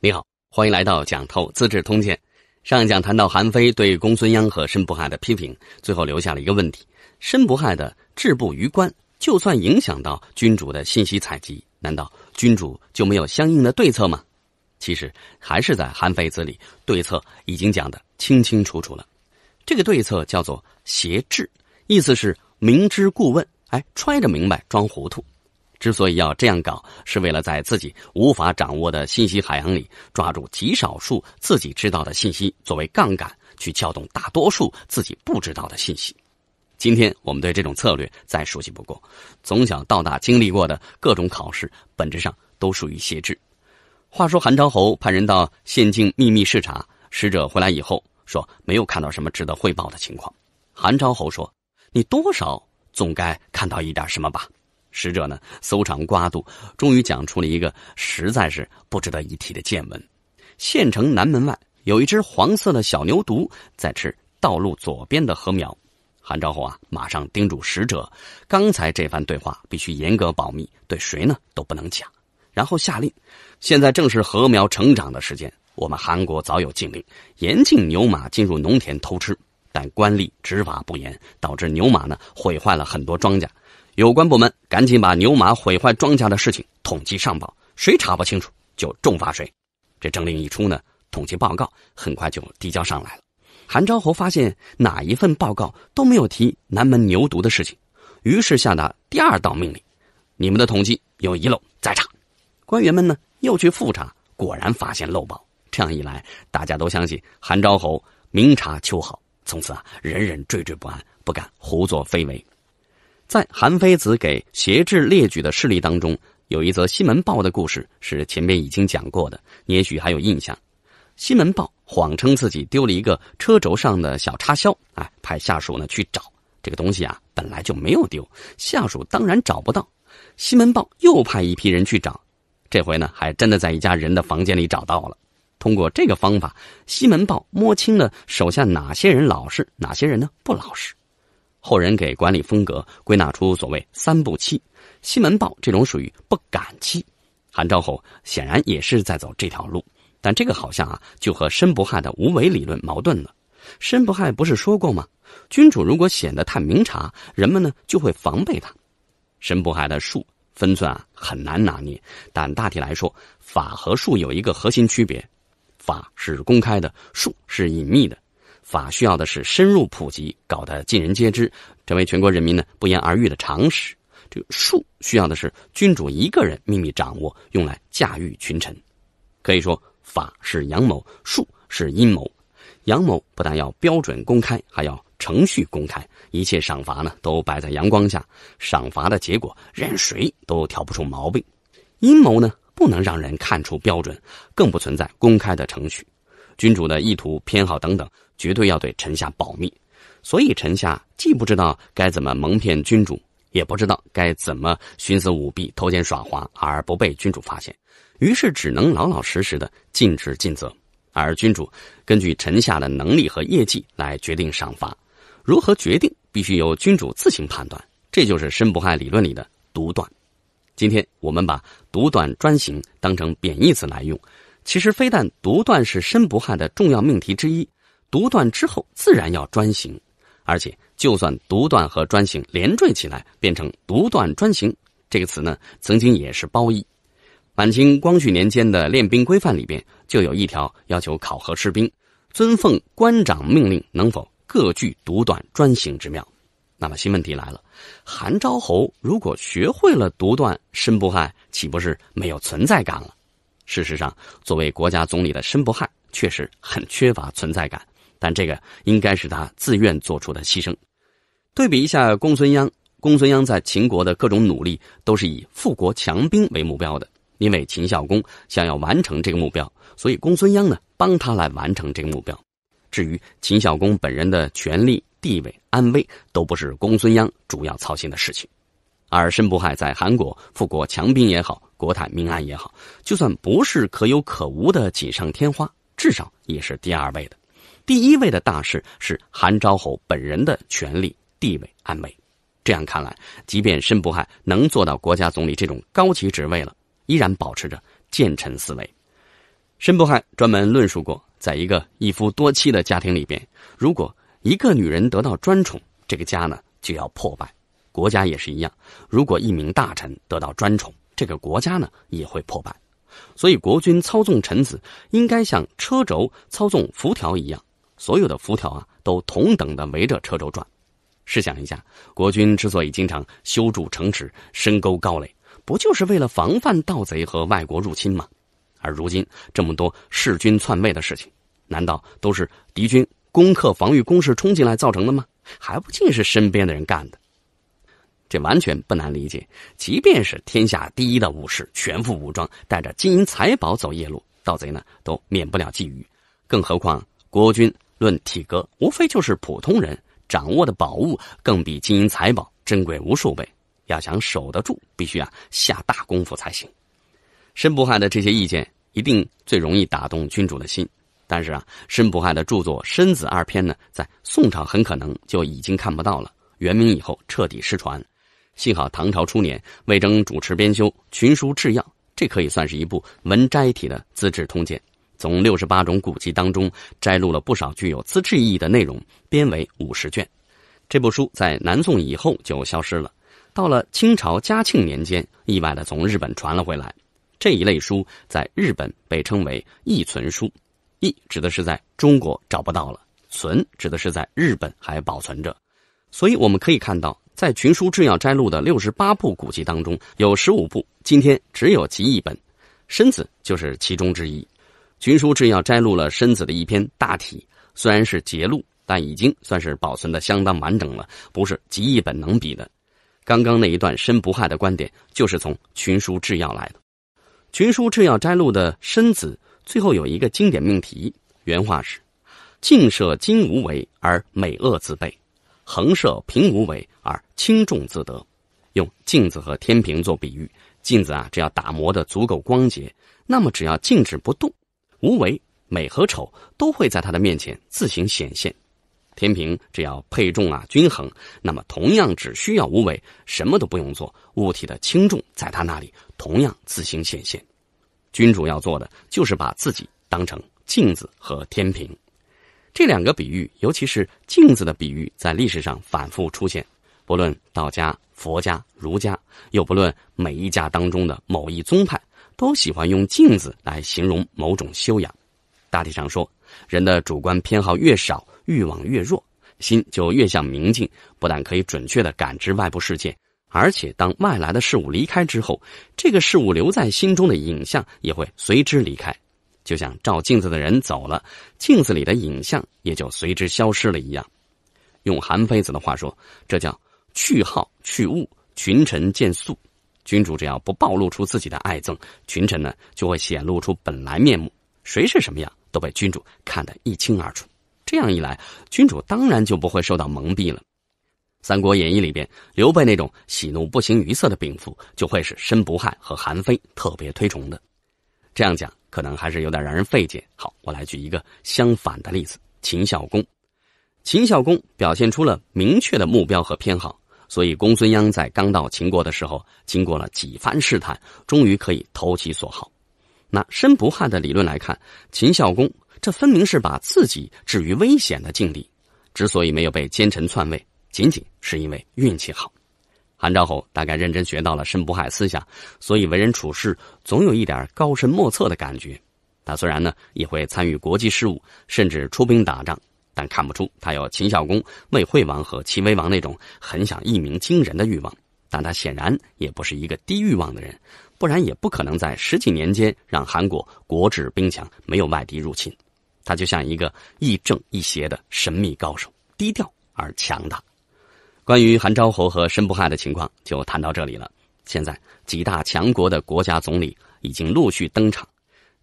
你好，欢迎来到讲透《资治通鉴》。上讲谈到韩非对公孙鞅和申不害的批评，最后留下了一个问题：申不害的治不于官，就算影响到君主的信息采集，难道君主就没有相应的对策吗？其实，还是在《韩非子》里，对策已经讲得清清楚楚了。这个对策叫做“挟制”，意思是明知故问，哎，揣着明白装糊涂。之所以要这样搞，是为了在自己无法掌握的信息海洋里，抓住极少数自己知道的信息作为杠杆，去撬动大多数自己不知道的信息。今天我们对这种策略再熟悉不过，从小到大经历过的各种考试，本质上都属于斜制。话说，韩昭侯派人到县境秘密视察，使者回来以后说没有看到什么值得汇报的情况。韩昭侯说：“你多少总该看到一点什么吧？”使者呢，搜肠刮肚，终于讲出了一个实在是不值得一提的见闻。县城南门外有一只黄色的小牛犊在吃道路左边的禾苗。韩昭侯啊，马上叮嘱使者，刚才这番对话必须严格保密，对谁呢都不能讲。然后下令，现在正是禾苗成长的时间，我们韩国早有禁令，严禁牛马进入农田偷吃，但官吏执法不严，导致牛马呢毁坏了很多庄稼。有关部门赶紧把牛马毁坏庄稼的事情统计上报，谁查不清楚就重罚谁。这政令一出呢，统计报告很快就递交上来了。韩昭侯发现哪一份报告都没有提南门牛犊的事情，于是下达第二道命令：你们的统计有遗漏，再查。官员们呢又去复查，果然发现漏报。这样一来，大家都相信韩昭侯明察秋毫，从此啊，人人惴惴不安，不敢胡作非为。在韩非子给《挟制》列举的事例当中，有一则西门豹的故事，是前面已经讲过的，也许还有印象。西门豹谎称自己丢了一个车轴上的小插销，哎，派下属呢去找这个东西啊，本来就没有丢，下属当然找不到。西门豹又派一批人去找，这回呢，还真的在一家人的房间里找到了。通过这个方法，西门豹摸清了手下哪些人老实，哪些人呢不老实。后人给管理风格归纳出所谓“三不欺”，西门豹这种属于不敢欺，韩昭侯显然也是在走这条路，但这个好像啊，就和申不害的无为理论矛盾了。申不害不是说过吗？君主如果显得太明察，人们呢就会防备他。申不害的术分寸啊很难拿捏，但大体来说，法和术有一个核心区别：法是公开的，术是隐秘的。法需要的是深入普及，搞得尽人皆知，成为全国人民呢不言而喻的常识。这个术需要的是君主一个人秘密掌握，用来驾驭群臣。可以说，法是阳谋，术是阴谋。阳谋不但要标准公开，还要程序公开，一切赏罚呢都摆在阳光下，赏罚的结果任谁都挑不出毛病。阴谋呢不能让人看出标准，更不存在公开的程序。君主的意图、偏好等等，绝对要对臣下保密，所以臣下既不知道该怎么蒙骗君主，也不知道该怎么徇私舞弊、偷奸耍滑而不被君主发现，于是只能老老实实的尽职尽责。而君主根据臣下的能力和业绩来决定赏罚，如何决定必须由君主自行判断，这就是“申不害”理论里的独断。今天我们把独断专行当成贬义词来用。其实，非但独断是申不害的重要命题之一，独断之后自然要专行，而且就算独断和专行连缀起来变成“独断专行”这个词呢，曾经也是褒义。晚清光绪年间的练兵规范里边就有一条要求考核士兵，遵奉官长命令能否各具独断专行之妙。那么，新问题来了：韩昭侯如果学会了独断申不害，岂不是没有存在感了？事实上，作为国家总理的申不害确实很缺乏存在感，但这个应该是他自愿做出的牺牲。对比一下公孙鞅，公孙鞅在秦国的各种努力都是以富国强兵为目标的，因为秦孝公想要完成这个目标，所以公孙鞅呢帮他来完成这个目标。至于秦孝公本人的权力、地位、安危，都不是公孙鞅主要操心的事情。而申不害在韩国富国强兵也好，国泰民安也好，就算不是可有可无的锦上添花，至少也是第二位的。第一位的大事是韩昭侯本人的权力、地位、安危。这样看来，即便申不害能做到国家总理这种高级职位了，依然保持着贱臣思维。申不害专门论述过，在一个一夫多妻的家庭里边，如果一个女人得到专宠，这个家呢就要破败。国家也是一样，如果一名大臣得到专宠，这个国家呢也会破败。所以国君操纵臣子，应该像车轴操纵辐条一样，所有的辐条啊都同等的围着车轴转。试想一下，国君之所以经常修筑城池、深沟高垒，不就是为了防范盗贼和外国入侵吗？而如今这么多弑君篡位的事情，难道都是敌军攻克防御工事冲进来造成的吗？还不尽是身边的人干的。这完全不难理解，即便是天下第一的武士，全副武装，带着金银财宝走夜路，盗贼呢都免不了觊觎，更何况国君论体格，无非就是普通人，掌握的宝物更比金银财宝珍贵无数倍，要想守得住，必须啊下大功夫才行。申不害的这些意见一定最容易打动君主的心，但是啊，申不害的著作《申子》二篇呢，在宋朝很可能就已经看不到了，元明以后彻底失传。幸好唐朝初年，魏征主持编修《群书治要》，这可以算是一部文摘体的《资治通鉴》，从六十八种古籍当中摘录了不少具有资治意义的内容，编为五十卷。这部书在南宋以后就消失了，到了清朝嘉庆年间，意外的从日本传了回来。这一类书在日本被称为“易存书”，“易指的是在中国找不到了，“存”指的是在日本还保存着。所以我们可以看到。在群书治要摘录的六十八部古籍当中，有十五部今天只有集一本，申子就是其中之一。群书治要摘录了申子的一篇大体，虽然是节录，但已经算是保存的相当完整了，不是集一本能比的。刚刚那一段“申不害”的观点，就是从群书治要来的。群书治要摘录的申子最后有一个经典命题，原话是：“尽舍今无为而美恶自备。”横设平无为而轻重自得，用镜子和天平做比喻。镜子啊，只要打磨的足够光洁，那么只要静止不动，无为，美和丑都会在他的面前自行显现。天平只要配重啊均衡，那么同样只需要无为，什么都不用做，物体的轻重在他那里同样自行显现。君主要做的就是把自己当成镜子和天平。这两个比喻，尤其是镜子的比喻，在历史上反复出现。不论道家、佛家、儒家，又不论每一家当中的某一宗派，都喜欢用镜子来形容某种修养。大体上说，人的主观偏好越少，欲望越弱，心就越像明镜。不但可以准确的感知外部世界，而且当外来的事物离开之后，这个事物留在心中的影像也会随之离开。就像照镜子的人走了，镜子里的影像也就随之消失了一样。用韩非子的话说，这叫“去好去恶，群臣见素”。君主只要不暴露出自己的爱憎，群臣呢就会显露出本来面目，谁是什么样都被君主看得一清二楚。这样一来，君主当然就不会受到蒙蔽了。《三国演义》里边，刘备那种喜怒不形于色的禀赋，就会是申不害和韩非特别推崇的。这样讲可能还是有点让人费解。好，我来举一个相反的例子：秦孝公。秦孝公表现出了明确的目标和偏好，所以公孙鞅在刚到秦国的时候，经过了几番试探，终于可以投其所好。那申不害的理论来看，秦孝公这分明是把自己置于危险的境地，之所以没有被奸臣篡位，仅仅是因为运气好。韩昭侯大概认真学到了申不害思想，所以为人处事总有一点高深莫测的感觉。他虽然呢也会参与国际事务，甚至出兵打仗，但看不出他有秦孝公、魏惠王和齐威王那种很想一鸣惊人的欲望。但他显然也不是一个低欲望的人，不然也不可能在十几年间让韩国国治兵强，没有外敌入侵。他就像一个亦正亦邪的神秘高手，低调而强大。关于韩昭侯和申不害的情况就谈到这里了。现在几大强国的国家总理已经陆续登场，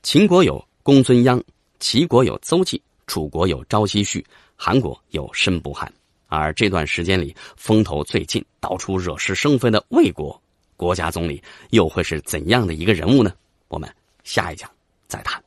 秦国有公孙鞅，齐国有邹忌，楚国有昭奚恤，韩国有申不害。而这段时间里风头最劲、到处惹是生非的魏国国家总理又会是怎样的一个人物呢？我们下一讲再谈。